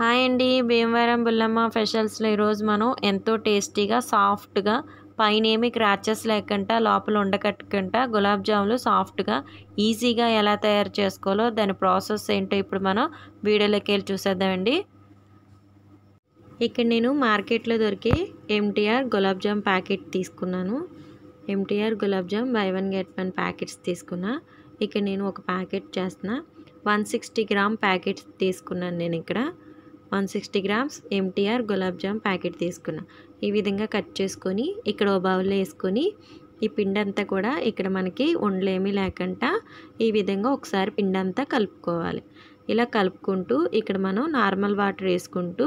hi అండి భీమవరం బుల్లమ్మ ఫెషల్స్లో ఈరోజు మనం ఎంతో టేస్టీగా సాఫ్ట్గా పైన ఏమి క్రాచెస్ లేకుండా లోపల ఉండకట్టుకుంటా గులాబ్ జాములు సాఫ్ట్గా ఈజీగా ఎలా తయారు చేసుకోవాలో దాని ప్రాసెస్ ఏంటో ఇప్పుడు మనం వీడియోలోకి వెళ్ళి చూసేద్దామండి ఇక్కడ నేను మార్కెట్లో దొరికే ఎంటీఆర్ గులాబ్ జామ్ ప్యాకెట్ తీసుకున్నాను MTR gulab jam buy one get one packets తీసుకున్నా ఇక్కడ నేను ఒక ప్యాకెట్ చేస్తున్నా వన్ సిక్స్టీ గ్రామ్ ప్యాకెట్స్ తీసుకున్నాను నేను ఇక్కడ one sixty grams MTR gulab jam packet తీసుకున్నాం ఈ విధంగా కట్ చేసుకొని ఇక్కడ ఓ బౌల్లో వేసుకొని ఈ పిండి అంతా కూడా ఇక్కడ మనకి ఉండలేమి లేకుండా ఈ విధంగా ఒకసారి పిండంతా కలుపుకోవాలి ఇలా కలుపుకుంటూ ఇక్కడ మనం నార్మల్ వాటర్ వేసుకుంటూ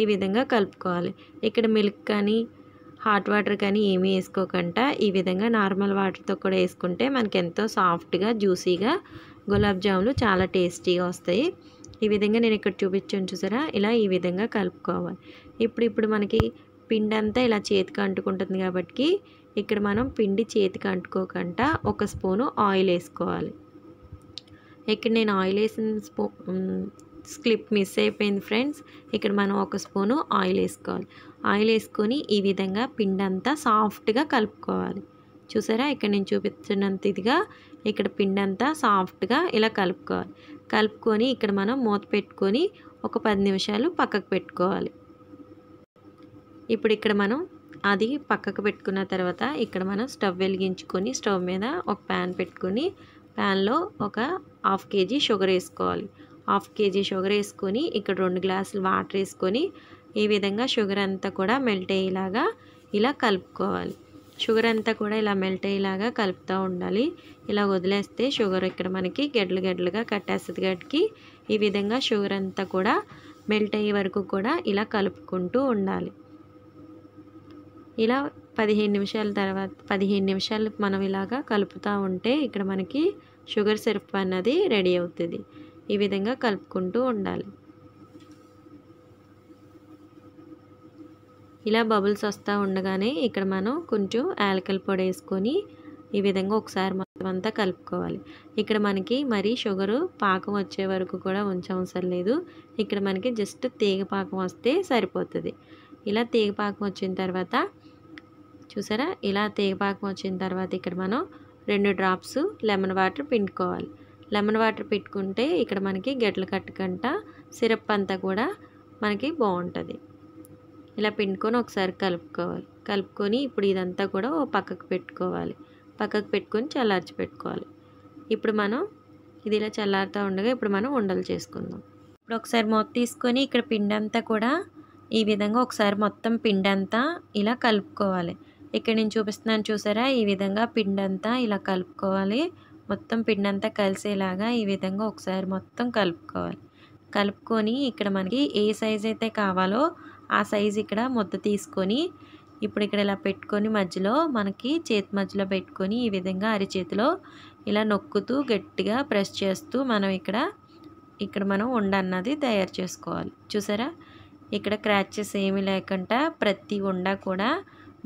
ఈ విధంగా కలుపుకోవాలి ఇక్కడ మిల్క్ కానీ హాట్ వాటర్ కానీ ఏమీ వేసుకోకుండా ఈ విధంగా నార్మల్ వాటర్తో కూడా వేసుకుంటే మనకి ఎంతో సాఫ్ట్గా జ్యూసీగా గులాబ్ జాములు చాలా టేస్టీగా వస్తాయి ఈ విధంగా నేను ఇక్కడ చూపించాను చూసారా ఇలా ఈ విధంగా కలుపుకోవాలి ఇప్పుడు ఇప్పుడు మనకి పిండి అంతా ఇలా చేతికి అంటుకుంటుంది కాబట్టి ఇక్కడ మనం పిండి చేతికి అంటుకోకుండా ఒక స్పూను ఆయిల్ వేసుకోవాలి ఇక్కడ నేను ఆయిల్ వేసిన స్పూ స్క్లిప్ మిస్ అయిపోయింది ఫ్రెండ్స్ ఇక్కడ మనం ఒక స్పూను ఆయిల్ వేసుకోవాలి ఆయిల్ వేసుకొని ఈ విధంగా పిండి అంతా సాఫ్ట్గా కలుపుకోవాలి చూసారా ఇక్కడ నేను చూపించినంత ఇదిగా ఇక్కడ పిండి అంతా సాఫ్ట్గా ఇలా కలుపుకోవాలి కలుపుకొని ఇక్కడ మనం మూత పెట్టుకొని ఒక పది నిమిషాలు పక్కకు పెట్టుకోవాలి ఇప్పుడు ఇక్కడ మనం అది పక్కకు పెట్టుకున్న తర్వాత ఇక్కడ మనం స్టవ్ వెలిగించుకొని స్టవ్ మీద ఒక ప్యాన్ పెట్టుకొని ప్యాన్లో ఒక హాఫ్ కేజీ షుగర్ వేసుకోవాలి హాఫ్ కేజీ షుగర్ వేసుకొని ఇక్కడ రెండు గ్లాసులు వాటర్ వేసుకొని ఈ విధంగా షుగర్ అంతా కూడా మెల్ట్ అయ్యేలాగా ఇలా కలుపుకోవాలి షుగర్ అంతా కూడా ఇలా మెల్ట్ అయ్యేలాగా కలుపుతూ ఉండాలి ఇలా వదిలేస్తే షుగర్ ఇక్కడ మనకి గెడ్లు గడ్లుగా కట్టేస్తుంది గడ్డకి ఈ విధంగా షుగర్ అంతా కూడా మెల్ట్ అయ్యే వరకు కూడా ఇలా కలుపుకుంటూ ఉండాలి ఇలా పదిహేను నిమిషాల తర్వాత పదిహేను నిమిషాలు మనం ఇలాగా కలుపుతూ ఉంటే ఇక్కడ మనకి షుగర్ సిరప్ అన్నది రెడీ అవుతుంది ఈ విధంగా కలుపుకుంటూ ఉండాలి ఇలా బబుల్స్ వస్తూ ఉండగానే ఇక్కడ మనం కొంచెం యాలకల్ పొడి వేసుకొని ఈ విధంగా ఒకసారి మొత్తం అంతా కలుపుకోవాలి ఇక్కడ మనకి మరి షుగరు పాకం వచ్చే వరకు కూడా ఉంచవసరం లేదు ఇక్కడ మనకి జస్ట్ తీగ పాకం వస్తే సరిపోతుంది ఇలా తీగ పాకం వచ్చిన తర్వాత చూసారా ఇలా తీగ పాకం వచ్చిన తర్వాత ఇక్కడ మనం రెండు డ్రాప్స్ లెమన్ వాటర్ పిండుకోవాలి లెమన్ వాటర్ పెట్టుకుంటే ఇక్కడ మనకి గెట్ల కట్టకంట సిరప్ అంతా కూడా మనకి బాగుంటుంది ఇలా పిండుకొని ఒకసారి కలుపుకోవాలి కలుపుకొని ఇప్పుడు ఇదంతా కూడా ఓ పక్కకు పెట్టుకోవాలి పక్కకు పెట్టుకొని చల్లార్చి పెట్టుకోవాలి ఇప్పుడు మనం ఇది ఇలా చల్లారుతూ ఉండగా ఇప్పుడు మనం ఉండలు చేసుకుందాం ఇప్పుడు ఒకసారి మొత్తం తీసుకొని ఇక్కడ పిండి అంతా కూడా ఈ విధంగా ఒకసారి మొత్తం పిండి అంతా ఇలా కలుపుకోవాలి ఇక్కడ నేను చూపిస్తున్నాను చూసారా ఈ విధంగా పిండి అంతా ఇలా కలుపుకోవాలి మొత్తం పిండి అంతా కలిసేలాగా ఈ విధంగా ఒకసారి మొత్తం కలుపుకోవాలి కలుపుకొని ఇక్కడ మనకి ఏ సైజ్ అయితే కావాలో ఆ సైజు ఇక్కడ ముద్ద తీసుకొని ఇప్పుడు ఇక్కడ ఇలా పెట్టుకొని మధ్యలో మనకి చేతి మధ్యలో పెట్టుకొని ఈ విధంగా అరిచేతిలో ఇలా నొక్కుతూ గట్టిగా ప్రెస్ చేస్తూ మనం ఇక్కడ ఇక్కడ మనం ఉండ అన్నది తయారు చేసుకోవాలి చూసారా ఇక్కడ క్రాచెస్ ఏమీ లేకుండా ప్రతి ఉండ కూడా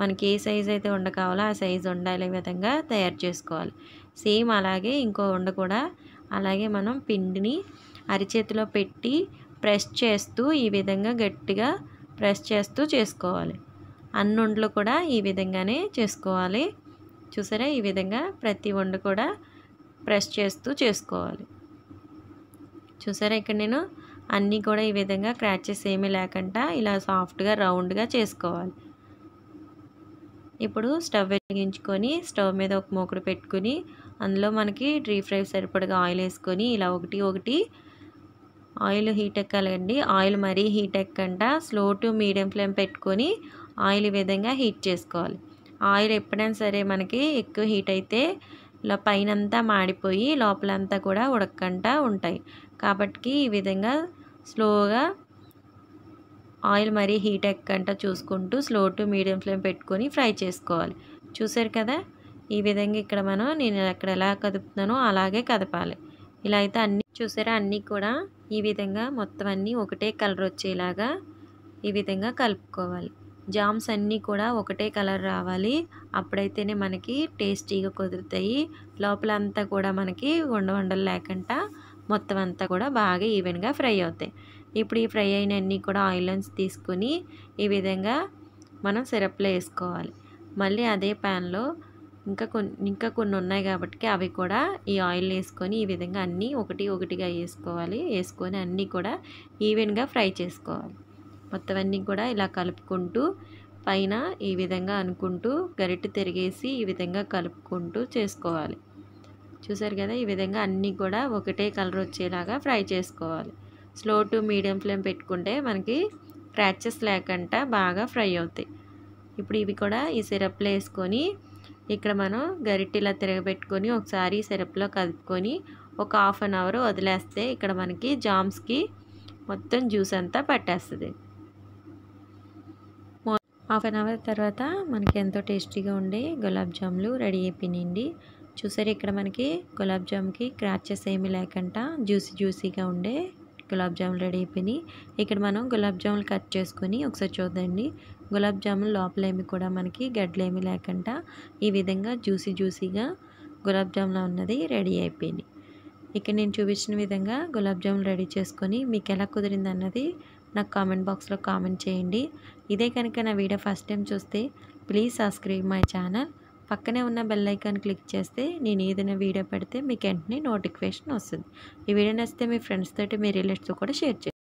మనకి ఏ సైజు అయితే ఉండ కావాలో ఆ సైజు ఉండాలి విధంగా తయారు చేసుకోవాలి సేమ్ అలాగే ఇంకో ఉండ కూడా అలాగే మనం పిండిని అరిచేతిలో పెట్టి ప్రెస్ చేస్తూ ఈ విధంగా గట్టిగా ప్రెస్ చేస్తూ చేసుకోవాలి అన్ని వండ్లు కూడా ఈ విధంగానే చేసుకోవాలి చూసారా ఈ విధంగా ప్రతి వండు కూడా ప్రెస్ చేస్తూ చేసుకోవాలి చూసారా ఇక్కడ నేను అన్నీ కూడా ఈ విధంగా క్రాచెస్ ఏమీ లేకుండా ఇలా సాఫ్ట్గా రౌండ్గా చేసుకోవాలి ఇప్పుడు స్టవ్ వెలిగించుకొని స్టవ్ మీద ఒక మోకుడు పెట్టుకుని అందులో మనకి డ్రీ ఫ్రై సరిపడగా ఆయిల్ వేసుకొని ఇలా ఒకటి ఒకటి ఆయిల్ హీట్ ఎక్కాలండి ఆయిల్ మరీ హీట్ ఎక్కంట స్లో టు మీడియం ఫ్లేమ్ పెట్టుకొని ఆయిల్ విధంగా హీట్ చేసుకోవాలి ఆయిల్ ఎప్పుడైనా సరే మనకి ఎక్కువ హీట్ అయితే ఇలా పైనంతా మాడిపోయి లోపలంతా కూడా ఉడక్కంట ఉంటాయి కాబట్టి ఈ విధంగా స్లోగా ఆయిల్ మరీ హీట్ ఎక్కంట చూసుకుంటూ స్లో టు మీడియం ఫ్లేమ్ పెట్టుకొని ఫ్రై చేసుకోవాలి చూసారు కదా ఈ విధంగా ఇక్కడ మనం నేను ఎక్కడ ఎలా కదుపుతున్నానో అలాగే కదపాలి ఇలా అయితే అన్నీ చూసారా అన్నీ కూడా ఈ విధంగా మొత్తం అన్నీ ఒకటే కలర్ వచ్చేలాగా ఈ విధంగా కలుపుకోవాలి జామ్స్ అన్నీ కూడా ఒకటే కలర్ రావాలి అప్పుడైతేనే మనకి టేస్టీగా కుదురుతాయి లోపల అంతా కూడా మనకి వండలు లేకుండా మొత్తం అంతా కూడా బాగా ఈవెన్గా ఫ్రై అవుతాయి ఇప్పుడు ఈ ఫ్రై అయిన కూడా ఆయిలన్స్ తీసుకుని ఈ విధంగా మనం సిరప్లో వేసుకోవాలి మళ్ళీ అదే ప్యాన్లో ఇంకా కొన్ని ఇంకా కొన్ని ఉన్నాయి కాబట్టి అవి కూడా ఈ ఆయిల్ వేసుకొని ఈ విధంగా అన్నీ ఒకటి ఒకటిగా వేసుకోవాలి వేసుకొని అన్నీ కూడా ఈవెన్గా ఫ్రై చేసుకోవాలి మొత్తం అన్నీ కూడా ఇలా కలుపుకుంటూ పైన ఈ విధంగా అనుకుంటూ గరిటె తిరిగేసి ఈ విధంగా కలుపుకుంటూ చేసుకోవాలి చూసారు కదా ఈ విధంగా అన్నీ కూడా ఒకటే కలర్ వచ్చేలాగా ఫ్రై చేసుకోవాలి స్లో టు మీడియం ఫ్లేమ్ పెట్టుకుంటే మనకి క్రాచెస్ లేకుండా బాగా ఫ్రై అవుతాయి ఇప్పుడు ఇవి కూడా ఈ సిరప్లో వేసుకొని ఇక్కడ మనం గరిటెలా తిరగబెట్టుకొని ఒకసారి సిరప్లో కలుపుకొని ఒక హాఫ్ అన్ అవర్ వదిలేస్తే ఇక్కడ మనకి జామ్స్కి మొత్తం జ్యూస్ అంతా పట్టేస్తుంది హాఫ్ అన్ అవర్ తర్వాత మనకి ఎంతో టేస్టీగా ఉండే గులాబ్ జామ్లు రెడీ అయిపోయినాయండి చూసారు ఇక్కడ మనకి గులాబ్ జామ్కి క్రాచెస్ ఏమీ లేకుండా జ్యూసీ జ్యూసీగా ఉండే గులాబ్ జాములు రెడీ అయిపోయినాయి ఇక్కడ మనం గులాబ్ జాములు కట్ చేసుకొని ఒకసారి చూద్దండి గులాబ్ జామున్ లోపలేమి కూడా మనకి గడ్డలేమి లేకుండా ఈ విధంగా జ్యూసీ జ్యూసీగా గులాబ్ జామున్ ఉన్నది రెడీ అయిపోయింది ఇక్కడ నేను చూపించిన విధంగా గులాబ్ జామున్ రెడీ చేసుకొని మీకు ఎలా కుదిరింది అన్నది నాకు కామెంట్ బాక్స్లో కామెంట్ చేయండి ఇదే కనుక నా వీడియో ఫస్ట్ టైం చూస్తే ప్లీజ్ సబ్స్క్రైబ్ మై ఛానల్ పక్కనే ఉన్న బెల్ ఐకాన్ క్లిక్ చేస్తే నేను ఏదైనా వీడియో పెడితే మీకు వెంటనే నోటిఫికేషన్ వస్తుంది ఈ వీడియో నచ్చితే మీ ఫ్రెండ్స్ తోటి మీ రిలేటివ్స్ కూడా షేర్ చేయండి